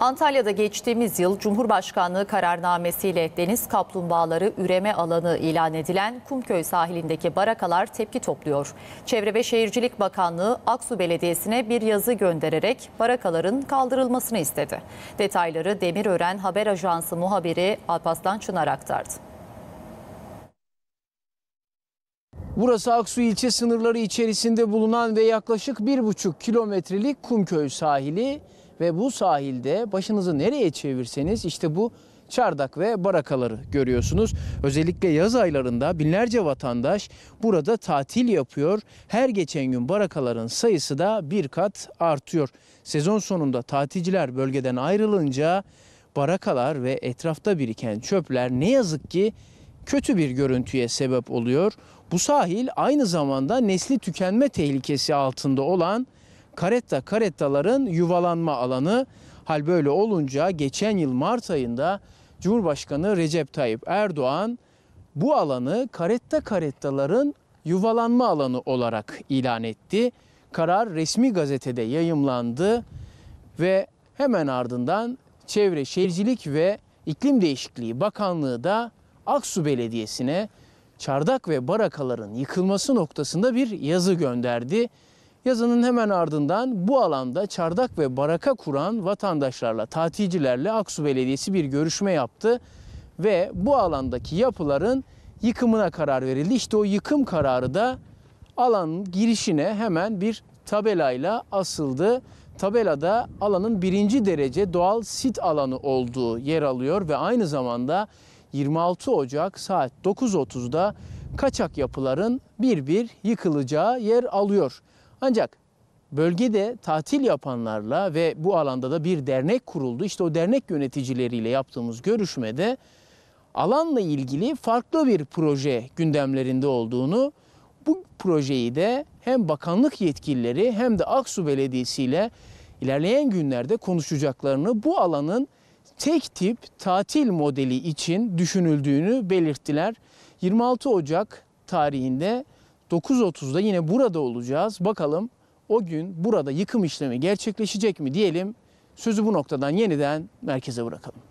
Antalya'da geçtiğimiz yıl Cumhurbaşkanlığı kararnamesiyle deniz kaplumbağaları üreme alanı ilan edilen Kumköy sahilindeki barakalar tepki topluyor. Çevre ve Şehircilik Bakanlığı Aksu Belediyesi'ne bir yazı göndererek barakaların kaldırılmasını istedi. Detayları Demirören Haber Ajansı muhabiri Alpaslan Çınar aktardı. Burası Aksu ilçe sınırları içerisinde bulunan ve yaklaşık 1,5 kilometrelik Kumköy sahili ve bu sahilde başınızı nereye çevirseniz işte bu çardak ve barakaları görüyorsunuz. Özellikle yaz aylarında binlerce vatandaş burada tatil yapıyor. Her geçen gün barakaların sayısı da bir kat artıyor. Sezon sonunda tatilciler bölgeden ayrılınca barakalar ve etrafta biriken çöpler ne yazık ki kötü bir görüntüye sebep oluyor. Bu sahil aynı zamanda nesli tükenme tehlikesi altında olan karetta karettaların yuvalanma alanı. Hal böyle olunca geçen yıl Mart ayında Cumhurbaşkanı Recep Tayyip Erdoğan bu alanı karetta karettaların yuvalanma alanı olarak ilan etti. Karar resmi gazetede yayımlandı ve hemen ardından Çevre Şehircilik ve İklim Değişikliği Bakanlığı da Aksu Belediyesi'ne çardak ve barakaların yıkılması noktasında bir yazı gönderdi. Yazının hemen ardından bu alanda çardak ve baraka kuran vatandaşlarla, tatilcilerle Aksu Belediyesi bir görüşme yaptı ve bu alandaki yapıların yıkımına karar verildi. İşte o yıkım kararı da alanın girişine hemen bir tabelayla asıldı. Tabelada alanın birinci derece doğal sit alanı olduğu yer alıyor ve aynı zamanda 26 Ocak saat 9.30'da kaçak yapıların bir bir yıkılacağı yer alıyor. Ancak bölgede tatil yapanlarla ve bu alanda da bir dernek kuruldu. İşte o dernek yöneticileriyle yaptığımız görüşmede alanla ilgili farklı bir proje gündemlerinde olduğunu, bu projeyi de hem bakanlık yetkilileri hem de Aksu Belediyesi ile ilerleyen günlerde konuşacaklarını, bu alanın tek tip tatil modeli için düşünüldüğünü belirttiler. 26 Ocak tarihinde 9.30'da yine burada olacağız. Bakalım o gün burada yıkım işlemi gerçekleşecek mi diyelim. Sözü bu noktadan yeniden merkeze bırakalım.